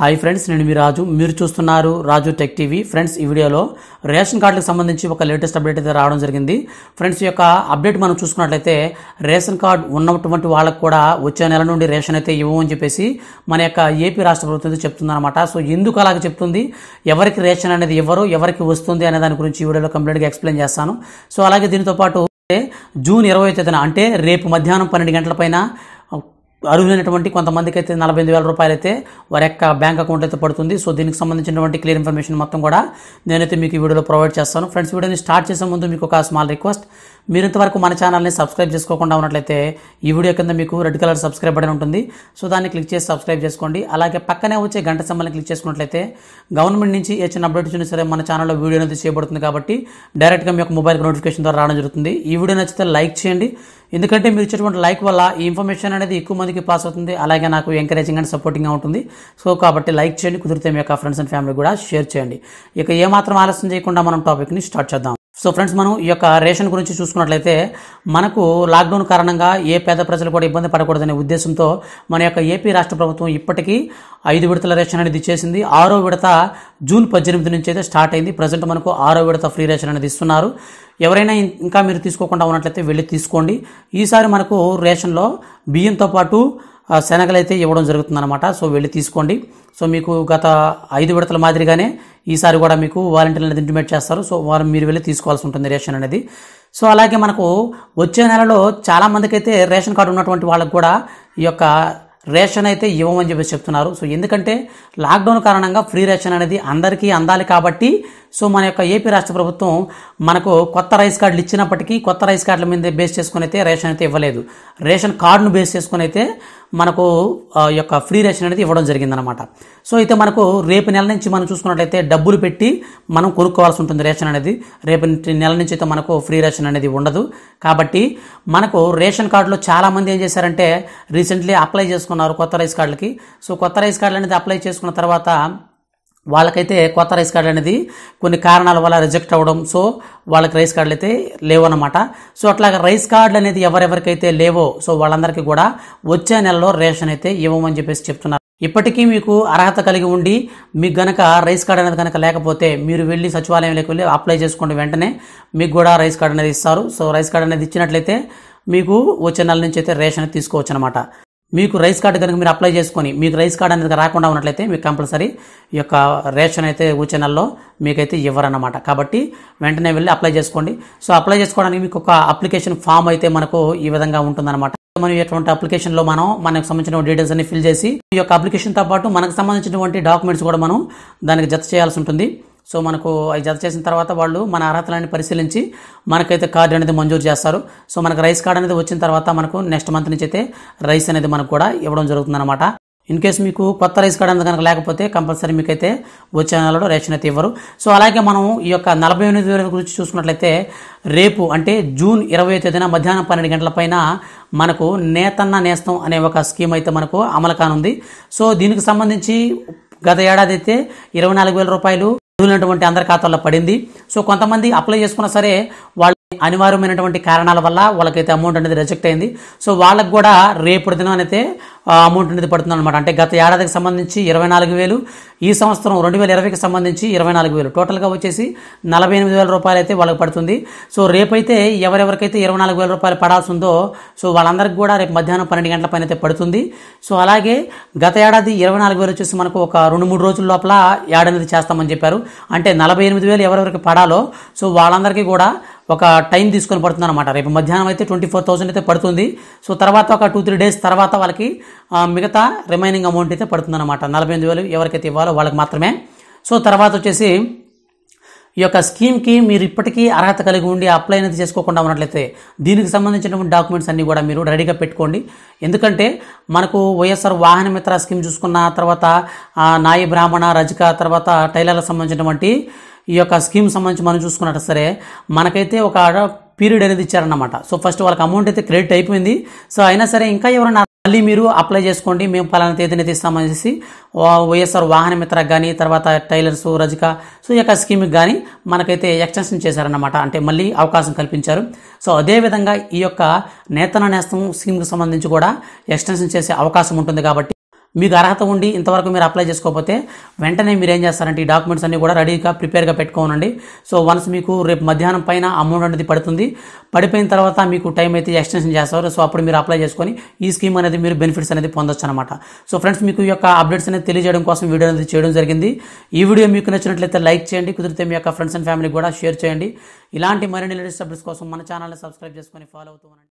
hi friends నేను మీ రాజు మీరు చూస్తున్నారు రాజు టెక్ టీవీ ఫ్రెండ్స్ ఈ వీడియోలో రేషన్ కార్డులకు సంబంధించి ఒక లేటెస్ట్ అప్డేట్ అయితే రావడం జరిగింది ఫ్రెండ్స్ యొక్క అప్డేట్ మనం చూసుకున్నట్లయితే రేషన్ కార్డు ఉన్నటువంటి వాళ్ళకు కూడా వచ్చే నెల నుండి రేషన్ అయితే ఇవ్వమని అని చెప్పేసి మన యొక్క ఏపీ రాష్ట్ర ప్రభుత్వం అనమాట సో ఎందుకు అలాగ చెప్తుంది ఎవరికి రేషన్ అనేది ఇవ్వరు ఎవరికి వస్తుంది అనే దాని గురించి ఈ వీడియోలో కంప్లీట్గా ఎక్స్ప్లెయిన్ చేస్తాను సో అలాగే దీనితో పాటు జూన్ ఇరవై తేదీన అంటే రేపు మధ్యాహ్నం పన్నెండు గంటల పైన అర్హులైనటువంటి కొంతమందికి అయితే నలభై ఎనిమిది వేల రూపాయలు అయితే వారి యొక్క బ్యాంక్ అకౌంట్ అయితే పడుతుంది సో దీనికి సంబంధించినటువంటి క్లియర్ ఇన్ఫర్మేషన్ మొత్తం కూడా నేనైతే మీకు ఈ వీడియోలో ప్రొవైడ్ చేస్తాను ఫ్రెండ్స్ వీడియోని స్టార్ట్ చేసే ముందు మీకు ఒక స్మాల్ రిక్వెస్ట్ మీరు ఇంతవరకు మన ఛానల్ని సబ్స్క్రైబ్ చేసుకోకుండా ఉన్నట్లయితే ఈ వీడియో కింద మీకు రెడ్ కలర్ సబ్స్క్రైబ్ బటన్ ఉంటుంది సో దాన్ని క్లిక్ చేసి సబ్స్క్రైబ్ చేసుకోండి అలాగే పక్కనే వచ్చే గంట సంబంధం క్లిక్ చేసుకున్నట్లయితే గవర్నమెంట్ నుంచి ఏ చిన్న అప్డేట్ వచ్చినా సరే మన ఛానల్లో వీడియో అనేది చేయబడుతుంది కాబట్టి డైరెక్ట్గా మీ యొక్క మొబైల్ నోటిఫికేషన్ ద్వారా రావడం జరుగుతుంది ఈ వీడియో నచ్చితే లైక్ చేయండి ఎందుకంటే మీరు ఇచ్చేటువంటి లైక్ వల్ల ఈ ఇన్ఫర్మేషన్ అనేది ఎక్కువ మందికి పాస్ అవుతుంది అలాగే నాకు ఎంకరేజింగ్ అండ్ సపోర్టింగ్గా ఉంటుంది సో కాబట్టి లైక్ చేయండి కుదిరితే మీ యొక్క ఫ్రెండ్స్ అండ్ ఫ్యామిలీ కూడా షేర్ చేయండి ఇక ఏమాత్రం ఆలస్యం చేయకుండా మనం టాపిక్ని స్టార్ట్ చేద్దాం సో ఫ్రెండ్స్ మనం ఈ యొక్క రేషన్ గురించి చూసుకున్నట్లయితే మనకు లాక్డౌన్ కారణంగా ఏ పేద ప్రజలు కూడా ఇబ్బంది పడకూడదనే ఉద్దేశంతో మన యొక్క ఏపీ రాష్ట్ర ప్రభుత్వం ఇప్పటికీ ఐదు విడతల రేషన్ అనేది ఇచ్చేసింది ఆరో విడత జూన్ పద్దెనిమిది నుంచి అయితే స్టార్ట్ అయింది ప్రజెంట్ మనకు ఆరో విడత ఫ్రీ రేషన్ అనేది ఇస్తున్నారు ఎవరైనా ఇంకా మీరు తీసుకోకుండా ఉన్నట్లయితే వెళ్ళి తీసుకోండి ఈసారి మనకు రేషన్లో బియ్యంతో పాటు శనగలు అయితే ఇవ్వడం జరుగుతుంది అనమాట సో వెళ్ళి తీసుకోండి సో మీకు గత ఐదు విడతల మాదిరిగానే ఈసారి కూడా మీకు వాలంటీర్లు అనేది ఇంటిమేట్ చేస్తారు సో వారు మీరు వెళ్ళి తీసుకోవాల్సి ఉంటుంది రేషన్ అనేది సో అలాగే మనకు వచ్చే నెలలో చాలామందికి అయితే రేషన్ కార్డు ఉన్నటువంటి వాళ్ళకు కూడా ఈ యొక్క రేషన్ అయితే ఇవ్వమని చెప్పేసి చెప్తున్నారు సో ఎందుకంటే లాక్డౌన్ కారణంగా ఫ్రీ రేషన్ అనేది అందరికీ అందాలి కాబట్టి సో మన యొక్క ఏపీ రాష్ట్ర ప్రభుత్వం మనకు కొత్త రైస్ కార్డులు ఇచ్చినప్పటికీ కొత్త రైస్ కార్డుల మీద బేస్ చేసుకుని అయితే రేషన్ అయితే ఇవ్వలేదు రేషన్ కార్డును బేస్ చేసుకుని అయితే మనకు యొక్క ఫ్రీ రేషన్ అనేది ఇవ్వడం జరిగిందనమాట సో అయితే మనకు రేపు నెల నుంచి మనం చూసుకున్నట్లయితే డబ్బులు పెట్టి మనం కొనుక్కోవాల్సి ఉంటుంది రేషన్ అనేది రేపు నెల నుంచి అయితే మనకు ఫ్రీ రేషన్ అనేది ఉండదు కాబట్టి మనకు రేషన్ కార్డులో చాలామంది ఏం చేశారంటే రీసెంట్లీ అప్లై చేసుకున్నారు కొత్త రైస్ కార్డులకి సో కొత్త రైస్ కార్డులు అనేది అప్లై చేసుకున్న తర్వాత వాళ్ళకైతే కొత్త రైస్ కార్డులు అనేది కొన్ని కారణాల వల్ల రిజెక్ట్ అవ్వడం సో వాళ్ళకి రైస్ కార్డులు అయితే లేవన్నమాట సో అట్లాగా రైస్ కార్డులు అనేది ఎవరెవరికైతే లేవో సో వాళ్ళందరికీ కూడా వచ్చే నెలలో రేషన్ అయితే ఇవ్వమని చెప్పేసి చెప్తున్నారు ఇప్పటికీ మీకు అర్హత కలిగి ఉండి మీకు గనక రైస్ కార్డు అనేది కనుక లేకపోతే మీరు వెళ్ళి సచివాలయంలోకి వెళ్ళి అప్లై చేసుకోండి వెంటనే మీకు కూడా రైస్ కార్డు అనేది ఇస్తారు సో రైస్ కార్డు అనేది ఇచ్చినట్లయితే మీకు వచ్చే నెల నుంచి అయితే రేషన్ తీసుకోవచ్చు అనమాట మీకు రైస్ కార్డు కనుక మీరు అప్లై చేసుకొని మీకు రైస్ కార్డు అనేది రాకుండా ఉన్నట్లయితే మీకు కంపల్సరీ ఈ యొక్క రేషన్ అయితే ఊచే ఛానల్లో మీకైతే ఇవ్వరన్నమాట కాబట్టి వెంటనే వెళ్ళి అప్లై చేసుకోండి సో అప్లై చేసుకోవడానికి మీకు ఒక అప్లికేషన్ ఫామ్ అయితే మనకు ఈ విధంగా ఉంటుందన్నమాట మనం ఎటువంటి అప్లికేషన్లో మనం మనకు సంబంధించిన డీటెయిల్స్ అన్ని ఫిల్ చేసి ఈ యొక్క అప్లికేషన్తో పాటు మనకు సంబంధించినటువంటి డాక్యుమెంట్స్ కూడా మనం దానికి జత చేయాల్సి ఉంటుంది సో మనకు అవి జత చేసిన తర్వాత వాళ్ళు మన అర్హతలన్నీ పరిశీలించి మనకైతే కార్డు అనేది మంజూరు చేస్తారు సో మనకు రైస్ కార్డు అనేది వచ్చిన తర్వాత మనకు నెక్స్ట్ మంత్ నుంచి అయితే రైస్ అనేది మనకు కూడా ఇవ్వడం జరుగుతుందన్నమాట ఇన్ కేసు మీకు కొత్త రైస్ కార్డు కనుక లేకపోతే కంపల్సరీ మీకైతే వచ్చే నెలలో రేషన్ అయితే ఇవ్వరు సో అలాగే మనం ఈ యొక్క నలభై ఎనిమిది వేల గురించి చూసుకున్నట్లయితే రేపు అంటే జూన్ ఇరవై తేదీన మధ్యాహ్నం పన్నెండు గంటల పైన మనకు నేతన్న నేస్తం అనే ఒక స్కీమ్ అయితే మనకు అమలు కానుంది సో దీనికి సంబంధించి గత ఏడాది అయితే ఇరవై నాలుగు వేల రూపాయలు ఉన్నటువంటి అందరి ఖాతాల్లో పడింది సో కొంతమంది అప్లై చేసుకున్నా సరే వాళ్ళు అనివార్యమైనటువంటి కారణాల వల్ల వాళ్ళకైతే అమౌంట్ అనేది రిజెక్ట్ అయింది సో వాళ్ళకు కూడా రేపు దినం అయితే అమౌంట్ అనేది పడుతుంది అనమాట అంటే గత ఏడాదికి సంబంధించి ఇరవై నాలుగు వేలు ఈ సంవత్సరం రెండు వేల ఇరవైకి సంబంధించి ఇరవై నాలుగు వేలు టోటల్గా వచ్చేసి నలభై ఎనిమిది వేల రూపాయలు అయితే వాళ్ళకి పడుతుంది సో రేపైతే ఎవరెవరికైతే ఇరవై నాలుగు వేల రూపాయలు పడాల్సి ఉందో సో వాళ్ళందరికీ కూడా రేపు మధ్యాహ్నం పన్నెండు గంటల పైన అయితే పడుతుంది సో అలాగే గత ఏడాది ఇరవై నాలుగు వేలు వచ్చేసి మనకు ఒక రెండు మూడు రోజుల లోపల యాడ్ అనేది చేస్తామని చెప్పారు అంటే నలభై ఎనిమిది వేలు ఎవరెవరికి పడాలో సో వాళ్ళందరికీ కూడా ఒక టైం తీసుకొని పడుతుంది అనమాట రేపు మధ్యాహ్నం అయితే ట్వంటీ ఫోర్ థౌసండ్ అయితే పడుతుంది సో తర్వాత ఒక టూ త్రీ డేస్ తర్వాత వాళ్ళకి మిగతా రిమైనింగ్ అమౌంట్ అయితే పడుతుంది అనమాట నలభై ఎనిమిది వేలు ఎవరికైతే ఇవ్వాలో వాళ్ళకి మాత్రమే సో తర్వాత వచ్చేసి ఈ యొక్క స్కీమ్కి మీరు ఇప్పటికీ అర్హత కలిగి ఉండి అప్లై అనేది చేసుకోకుండా ఉన్నట్లయితే దీనికి సంబంధించినటువంటి డాక్యుమెంట్స్ అన్నీ కూడా మీరు రెడీగా పెట్టుకోండి ఎందుకంటే మనకు వైఎస్ఆర్ వాహన మిత్ర స్కీమ్ చూసుకున్న తర్వాత నాయి బ్రాహ్మణ రజక తర్వాత టైలర్లకు సంబంధించినటువంటి ఈ యొక్క స్కీమ్ సంబంధించి మనం చూసుకున్నట్టు సరే మనకైతే ఒక పీరియడ్ అనేది ఇచ్చారన్నమాట సో ఫస్ట్ వాళ్ళకి అమౌంట్ అయితే క్రెడిట్ అయిపోయింది సో అయినా సరే ఇంకా ఎవరైనా మళ్ళీ మీరు అప్లై చేసుకోండి మేము పలానా తేదీని తీస్తామని చేసి వైఎస్ఆర్ వాహన మిత్రకు కానీ తర్వాత టైలర్స్ రజిక సో ఈ యొక్క స్కీమ్కి కానీ మనకైతే ఎక్స్టెన్షన్ చేశారన్నమాట అంటే మళ్ళీ అవకాశం కల్పించారు సో అదేవిధంగా ఈ యొక్క నేతన నేస్తం స్కీమ్కి సంబంధించి కూడా ఎక్స్టెన్షన్ చేసే అవకాశం ఉంటుంది కాబట్టి మీకు అర్హత ఉండి ఇంతవరకు మీరు అప్లై చేసుకోకపోతే వెంటనే మీరు ఏం చేస్తారంటే ఈ డాక్యుమెంట్స్ అన్ని కూడా రెడీగా ప్రిపేర్గా పెట్టుకోనండి సో వన్స్ మీకు రేపు మధ్యాహ్నం పైన అమౌంట్ అనేది పడుతుంది పడిపోయిన తర్వాత మీకు టైం అయితే ఎక్స్టెన్షన్ చేస్తారు సో అప్పుడు మీరు అప్లై చేసుకొని ఈ స్కీమ్ అనేది మీరు బెనిఫిట్స్ అనేది పొందొచ్చు అనమాట సో ఫ్రెండ్స్ మీకు ఈ యొక్క అప్డేట్స్ అనేది తెలియజేయడం కోసం వీడియో అనేది చేయడం జరిగింది ఈ వీడియో మీకు నచ్చినట్లయితే లైక్ చేయండి కుదిరితే మీ యొక్క ఫ్రెండ్స్ అండ్ ఫ్యామిలీ కూడా షేర్ చేయండి ఇలాంటి మరిన్ని లేటెస్ట్ అప్డేట్స్ కోసం మన ఛానల్ని సబ్స్క్రైబ్ చేసుకొని ఫాలో అవుతూ